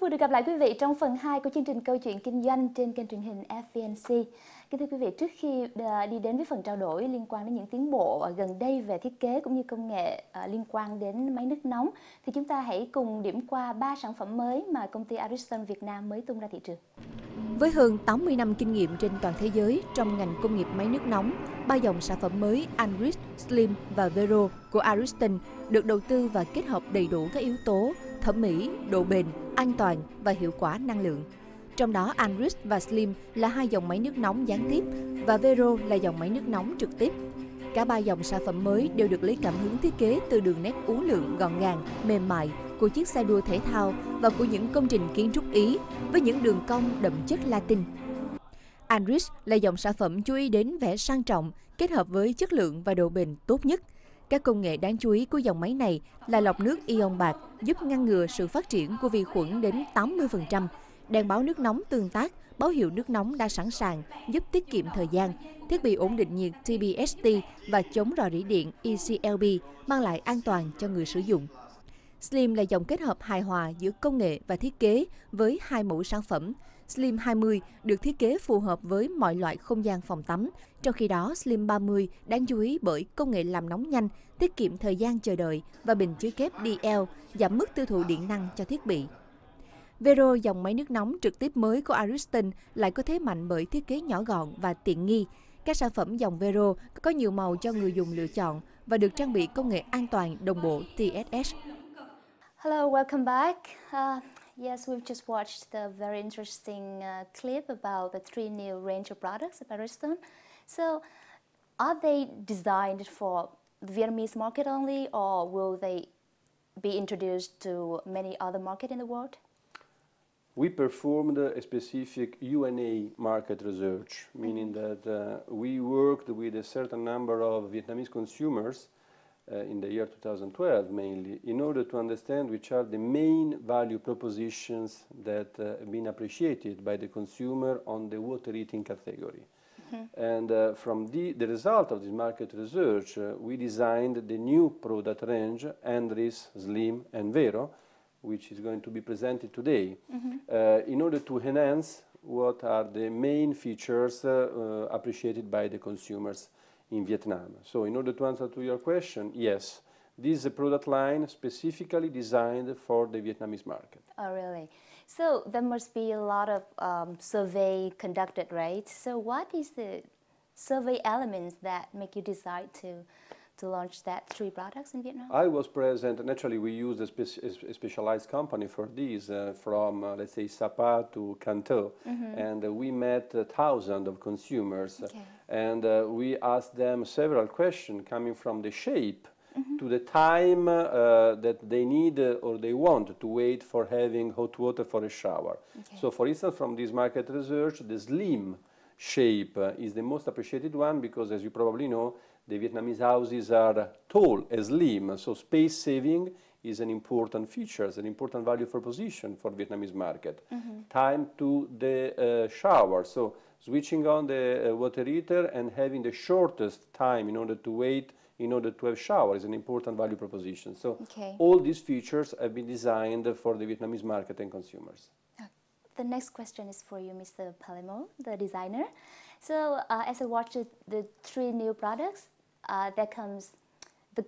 Rất vui được gặp lại quý vị trong phần 2 của chương trình Câu chuyện Kinh doanh trên kênh truyền hình FVNC. Kính thưa quý vị, trước khi à, đi đến với phần trao đổi liên quan đến những tiến bộ à, gần đây về thiết kế cũng như công nghệ à, liên quan đến máy nước nóng, thì chúng ta hãy cùng điểm qua 3 sản phẩm mới mà công ty Ariston Việt Nam mới tung ra thị trường. Với hơn 80 năm kinh nghiệm trên toàn thế giới trong ngành công nghiệp máy nước nóng, ba dòng sản phẩm mới Anrich, Slim và Vero của Ariston được đầu tư và kết hợp đầy đủ các yếu tố thẩm mỹ, độ bền, an toàn và hiệu quả năng lượng. Trong đó Anrich và Slim là hai dòng máy nước nóng gián tiếp và Vero là dòng máy nước nóng trực tiếp. Cả ba dòng sản phẩm mới đều được lấy cảm hứng thiết kế từ đường nét uốn lượn gọn gàng, mềm mại của chiếc xe đua thể thao và của những công trình kiến trúc Ý với những đường cong đậm chất Latin. Anrich là dòng sản phẩm chú ý đến vẻ sang trọng, kết hợp với chất lượng và độ bền tốt nhất – các công nghệ đáng chú ý của dòng máy này là lọc nước ion bạc giúp ngăn ngừa sự phát triển của vi khuẩn đến 80%, đèn báo nước nóng tương tác, báo hiệu nước nóng đã sẵn sàng, giúp tiết kiệm thời gian, thiết bị ổn định nhiệt TBST và chống rò rỉ điện ECLB mang lại an toàn cho người sử dụng. Slim là dòng kết hợp hài hòa giữa công nghệ và thiết kế với hai mẫu sản phẩm. Slim 20 được thiết kế phù hợp với mọi loại không gian phòng tắm, trong khi đó Slim 30 đáng chú ý bởi công nghệ làm nóng nhanh, tiết kiệm thời gian chờ đợi và bình chứa kép DL, giảm mức tiêu thụ điện năng cho thiết bị. Vero dòng máy nước nóng trực tiếp mới của Ariston lại có thế mạnh bởi thiết kế nhỏ gọn và tiện nghi. Các sản phẩm dòng Vero có nhiều màu cho người dùng lựa chọn và được trang bị công nghệ an toàn đồng bộ TSS Hello, welcome back. Uh, yes, we've just watched the very interesting uh, clip about the three new range of products by Bridgestone. So are they designed for the Vietnamese market only or will they be introduced to many other markets in the world? We performed a specific UNA market research, meaning mm-hmm. that uh, we worked with a certain number of Vietnamese consumers uh, in the year 2012 mainly, in order to understand which are the main value propositions that uh, have been appreciated by the consumer on the water eating category. Mm -hmm. And uh, from the, the result of this market research, uh, we designed the new product range, Andris, Slim, and Vero, which is going to be presented today, mm -hmm. uh, in order to enhance what are the main features uh, appreciated by the consumers in Vietnam. So in order to answer to your question, yes, this is a product line specifically designed for the Vietnamese market. Oh, really? So there must be a lot of um, survey conducted, right? So what is the survey elements that make you decide to to launch that three products in Vietnam? I was present. Naturally, we used a, a specialized company for these, uh, from uh, let's say Sapa to Canto, mm -hmm. and uh, we met uh, thousands of consumers. Okay. And uh, we asked them several questions coming from the shape mm -hmm. to the time uh, that they need uh, or they want to wait for having hot water for a shower. Okay. So for instance, from this market research, the slim shape uh, is the most appreciated one because as you probably know, the Vietnamese houses are tall and slim, so space saving is an important feature, is an important value proposition for Vietnamese market. Mm -hmm. Time to the uh, shower. So switching on the uh, water heater and having the shortest time in order to wait in order to have shower is an important value proposition. So okay. all these features have been designed for the Vietnamese market and consumers. Uh, the next question is for you, Mr. Palermo, the designer. So uh, as I watched the three new products, uh, there comes the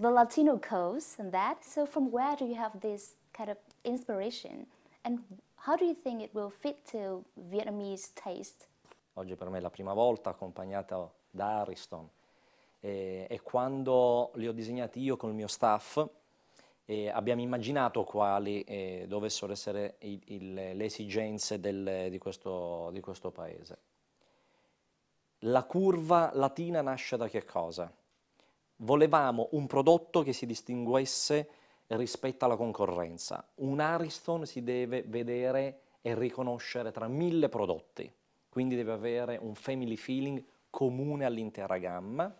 the Latino curves and that. So from where do you have this kind of inspiration? And how do you think it will fit to Vietnamese taste? oggi per me è la prima volta, accompagnata da Ariston. E, e quando li ho disegnati io con il mio staff, eh, abbiamo immaginato quali eh, dovessero essere il, il, le esigenze del, di, questo, di questo paese. La curva latina nasce da che cosa? Volevamo un prodotto che si distinguesse rispetto alla concorrenza. Un Ariston si deve vedere e riconoscere tra mille prodotti quindi deve avere un family feeling comune all'intera gamma.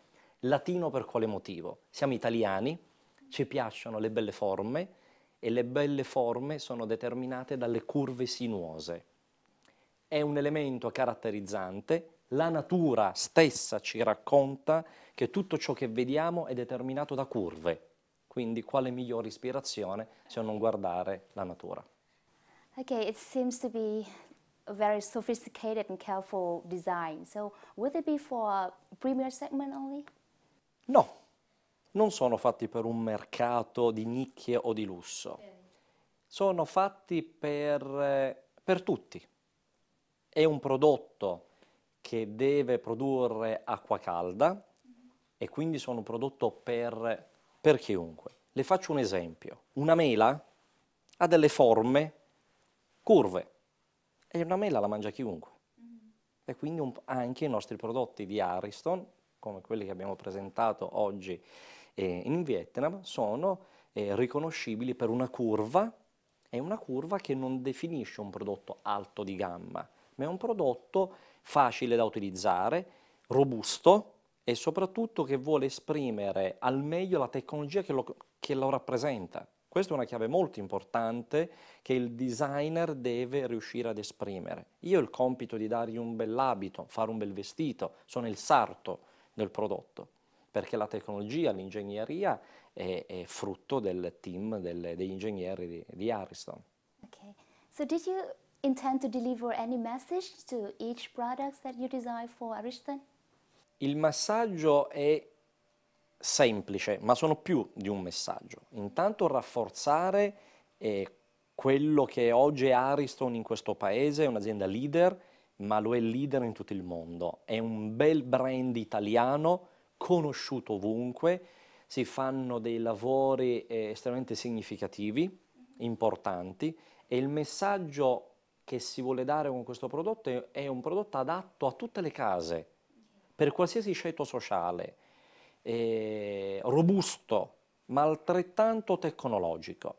Latino per quale motivo? Siamo italiani, ci piacciono le belle forme e le belle forme sono determinate dalle curve sinuose. È un elemento caratterizzante, la natura stessa ci racconta che tutto ciò che vediamo è determinato da curve, quindi quale migliore ispirazione se non guardare la natura. Ok, it seems to be a very sophisticated and careful design. So would it be for premier segment only? No, non sono fatti per un mercato di nicchie o di lusso. Sono fatti per, eh, per tutti. È un prodotto che deve produrre acqua calda e quindi sono un prodotto per, per chiunque. Le faccio un esempio. Una mela ha delle forme curve e una mela la mangia chiunque. Mm. E quindi un, anche i nostri prodotti di Ariston, come quelli che abbiamo presentato oggi eh, in Vietnam, sono eh, riconoscibili per una curva, è una curva che non definisce un prodotto alto di gamma, ma è un prodotto facile da utilizzare, robusto e soprattutto che vuole esprimere al meglio la tecnologia che lo, che lo rappresenta. Questa è una chiave molto importante che il designer deve riuscire ad esprimere. Io ho il compito di dargli un bell'abito, fare un bel vestito, sono il sarto del prodotto, perché la tecnologia, l'ingegneria è, è frutto del team delle, degli ingegneri di, di Ariston. Okay. So did you intend to deliver any message to each product that you design for Ariston? Il messaggio è semplice, ma sono più di un messaggio. Intanto rafforzare eh, quello che oggi è Ariston in questo paese, è un'azienda leader, ma lo è leader in tutto il mondo. È un bel brand italiano, conosciuto ovunque, si fanno dei lavori eh, estremamente significativi, importanti, e il messaggio che si vuole dare con questo prodotto è un prodotto adatto a tutte le case, per qualsiasi scelto sociale, eh, robusto, ma altrettanto tecnologico.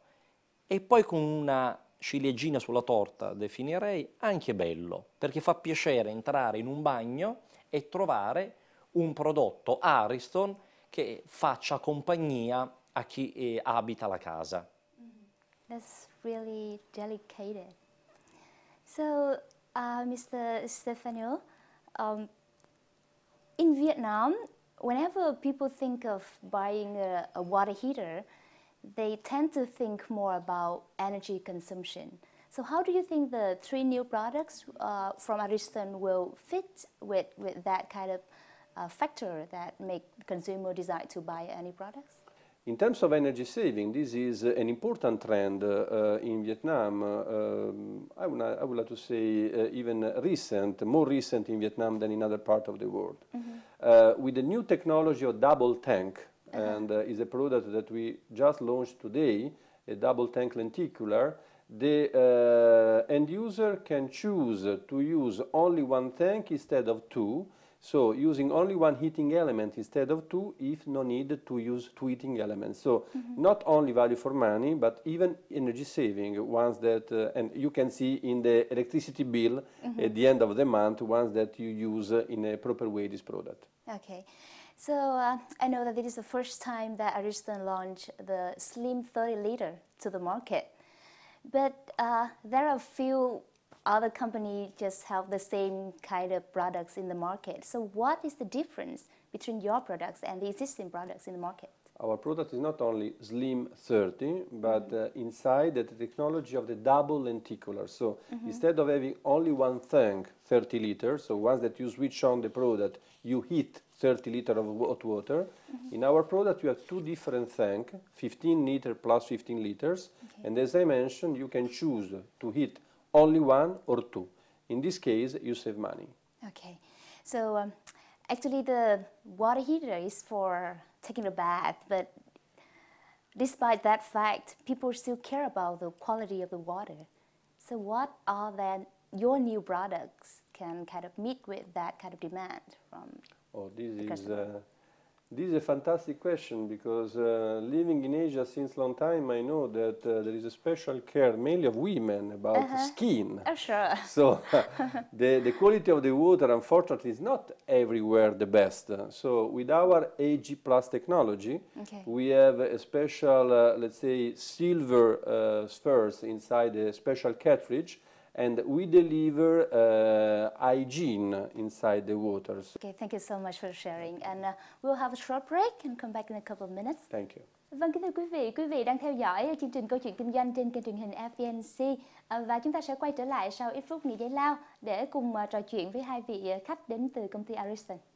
E poi con una ciliegina sulla torta definirei anche bello, perché fa piacere entrare in un bagno e trovare un prodotto Ariston che faccia compagnia a chi eh, abita la casa. Mm-hmm. That's really delicate. So, uh, Mr. Stefano, um, in Vietnam, whenever people think of buying a, a, water heater, they tend to think more about energy consumption. So how do you think the three new products uh, from Ariston will fit with, with that kind of uh, factor that make consumer decide to buy any products? In terms of energy saving, this is an important trend uh, in Vietnam. Uh, I, would, I, would, like to say uh, even recent, more recent in Vietnam than in other parts of the world. Mm -hmm. Uh, with the new technology of double tank, -huh. and uh, is a product that we just launched today, a double tank lenticular, the uh, end user can choose to use only one tank instead of two so using only one heating element instead of two if no need to use two heating elements. So mm -hmm. not only value for money, but even energy saving ones that, uh, and you can see in the electricity bill mm -hmm. at the end of the month, ones that you use uh, in a proper way this product. Okay. So uh, I know that this is the first time that Ariston launched the Slim 30 liter to the market. But uh, there are a few other companies just have the same kind of products in the market. So what is the difference between your products and the existing products in the market? Our product is not only Slim 30, but mm-hmm. uh, inside the technology of the double lenticular. So mm -hmm. instead of having only one tank, 30 liters, so once that you switch on the product, you heat 30 liters of hot water. Mm -hmm. In our product, you have two different tanks, 15 liters 15 liters. Okay. And as I mentioned, you can choose to heat only one or two. In this case, you save money. Okay, so um, actually the water heater is for taking a bath, but despite that fact, people still care about the quality of the water. So what are then your new products can kind of meet with that kind of demand from? Oh, this is. Uh, this is a fantastic question because uh, living in Asia since long time, I know that uh, there is a special care mainly of women about uh -huh. skin. Oh, sure. So the, the quality of the water, unfortunately, is not everywhere the best. So with our AG Plus technology, okay. we have a special, uh, let's say, silver uh, spheres inside a special cartridge and we deliver uh, hygiene inside the waters. Okay, thank you so much for sharing. And uh, we'll have a short break and come back in a couple of minutes. Thank you. Vâng, kính thưa quý vị, quý vị đang theo dõi chương trình Câu chuyện Kinh doanh trên kênh truyền hình FVNC à, và chúng ta sẽ quay trở lại sau ít phút nghỉ giải lao để cùng à, trò chuyện với hai vị khách đến từ công ty Arison.